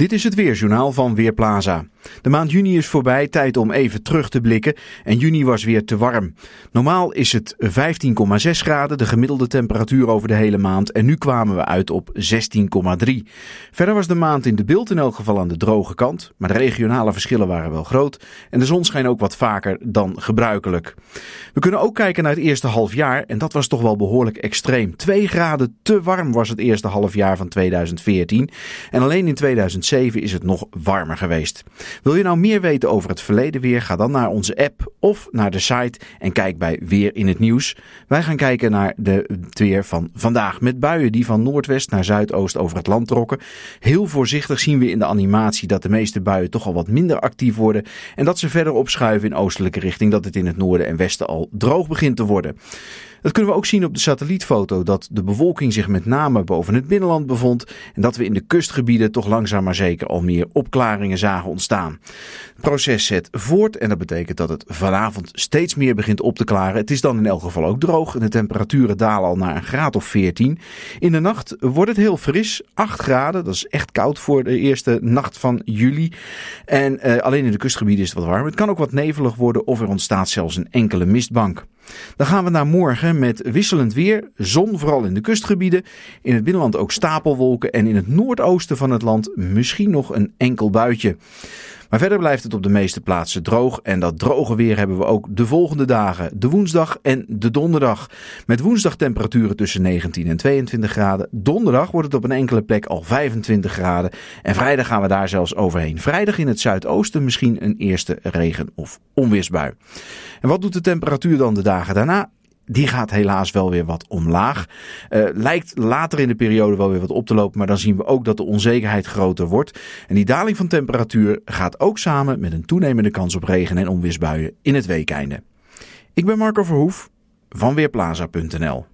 Dit is het Weerjournaal van Weerplaza. De maand juni is voorbij, tijd om even terug te blikken. En juni was weer te warm. Normaal is het 15,6 graden, de gemiddelde temperatuur over de hele maand. En nu kwamen we uit op 16,3. Verder was de maand in de beeld in elk geval aan de droge kant. Maar de regionale verschillen waren wel groot. En de zon schijnt ook wat vaker dan gebruikelijk. We kunnen ook kijken naar het eerste halfjaar. En dat was toch wel behoorlijk extreem. 2 graden te warm was het eerste halfjaar van 2014. En alleen in 2017 is het nog warmer geweest. Wil je nou meer weten over het verleden weer? Ga dan naar onze app of naar de site en kijk bij Weer in het Nieuws. Wij gaan kijken naar de, weer van vandaag. Met buien die van noordwest naar zuidoost over het land trokken. Heel voorzichtig zien we in de animatie dat de meeste buien toch al wat minder actief worden. En dat ze verder opschuiven in oostelijke richting. Dat het in het noorden en westen al droog begint te worden. Dat kunnen we ook zien op de satellietfoto dat de bewolking zich met name boven het binnenland bevond. En dat we in de kustgebieden toch langzaam maar zeker al meer opklaringen zagen ontstaan. Het proces zet voort en dat betekent dat het vanavond steeds meer begint op te klaren. Het is dan in elk geval ook droog en de temperaturen dalen al naar een graad of 14. In de nacht wordt het heel fris, 8 graden. Dat is echt koud voor de eerste nacht van juli. En eh, alleen in de kustgebieden is het wat warm. Het kan ook wat nevelig worden of er ontstaat zelfs een enkele mistbank. Dan gaan we naar morgen met wisselend weer, zon vooral in de kustgebieden, in het binnenland ook stapelwolken en in het noordoosten van het land misschien nog een enkel buitje. Maar verder blijft het op de meeste plaatsen droog. En dat droge weer hebben we ook de volgende dagen. De woensdag en de donderdag. Met woensdag temperaturen tussen 19 en 22 graden. Donderdag wordt het op een enkele plek al 25 graden. En vrijdag gaan we daar zelfs overheen. Vrijdag in het zuidoosten misschien een eerste regen- of onweersbui. En wat doet de temperatuur dan de dagen daarna? die gaat helaas wel weer wat omlaag. Eh, lijkt later in de periode wel weer wat op te lopen, maar dan zien we ook dat de onzekerheid groter wordt. En die daling van temperatuur gaat ook samen met een toenemende kans op regen en onweersbuien in het weekeinde. Ik ben Marco Verhoef van Weerplaza.nl.